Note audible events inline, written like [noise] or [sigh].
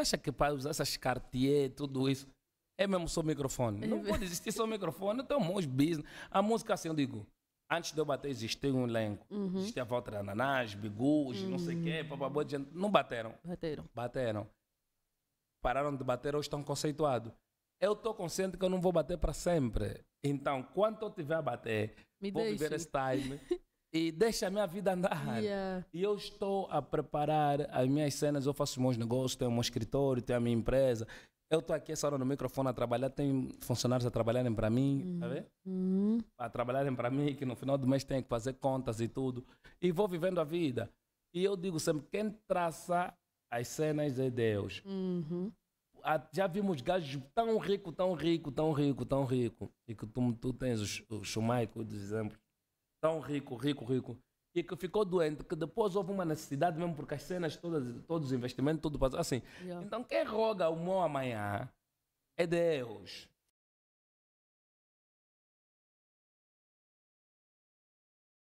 acha que para usar essas Cartier, tudo isso, é mesmo só microfone? É não pode existir só microfone, então de business. A música, assim, eu digo, antes de eu bater, existia um elenco. Uhum. Existia de Ananás, Bigus, uhum. não sei o quê, uhum. gente não bateram. Bateram. Bateram. Pararam de bater, hoje estão conceituados. Eu estou consciente que eu não vou bater para sempre. Então, quando eu tiver a bater, Me vou deixe. viver esse time. [laughs] e deixa a minha vida andar. Yeah. E eu estou a preparar as minhas cenas, eu faço meus negócios, tenho meu escritório, tenho a minha empresa. Eu estou aqui essa hora no microfone a trabalhar, tem funcionários a trabalharem para mim, tá uhum. tá Uhum. A trabalharem para mim, que no final do mês tenho que fazer contas e tudo. E vou vivendo a vida. E eu digo sempre, quem traça as cenas é Deus. Uhum. Já vimos gajos tão rico, tão rico, tão rico, tão rico. E que tu, tu tens o os Shumai, dos exemplos tão rico, rico, rico, e que ficou doente, que depois houve uma necessidade mesmo, porque as cenas todas, todos os investimentos, tudo passou assim. Yeah. Então quem roga o meu amanhã é Deus.